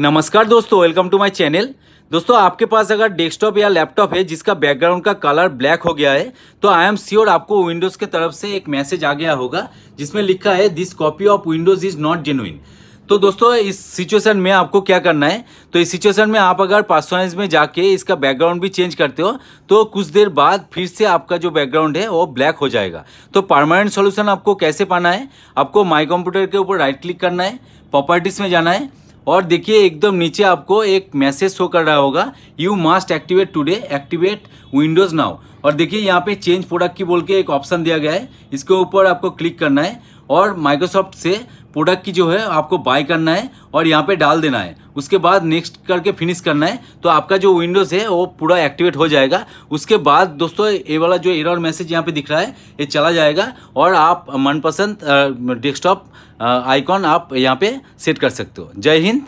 नमस्कार दोस्तों welcome to my channel दोस्तों आपके पास अगर डेस्कटॉप या लैपटॉप है जिसका बैकग्राउंड का कलर ब्लैक हो गया है तो आई एम श्योर आपको विंडोज़ के तरफ से एक मैसेज आ गया होगा जिसमें लिखा है this copy of Windows is not genuine तो दोस्तों इस सिचुएशन में आपको क्या करना है तो इस सिचुएशन में आप अगर पर्सोनाइज में जाके इसका बैकग्राउंड भी चेंज करते हो तो कुछ देर बाद फिर से आपका जो बैकग्राउंड है वो ब्लैक हो जाएगा तो परमानेंट सॉल्यूशन आपको कैसे पाना है आपको माई कंप्यूटर के ऊपर राइट क्लिक करना है प्रॉपर्टीज़ में जाना है और देखिए एकदम नीचे आपको एक मैसेज शो कर रहा होगा you must activate today activate Windows now और देखिए यहाँ पे चेंज प्रोडक्ट की बोल के एक ऑप्शन दिया गया है इसके ऊपर आपको क्लिक करना है और माइक्रोसॉफ्ट से प्रोडक्ट की जो है आपको बाय करना है और यहाँ पे डाल देना है उसके बाद नेक्स्ट करके फिनिश करना है तो आपका जो विंडोज़ है वो पूरा एक्टिवेट हो जाएगा उसके बाद दोस्तों ये वाला जो एरर मैसेज यहाँ पे दिख रहा है ये चला जाएगा और आप मनपसंद डेस्कटॉप आइकॉन आप यहाँ पे सेट कर सकते हो जय हिंद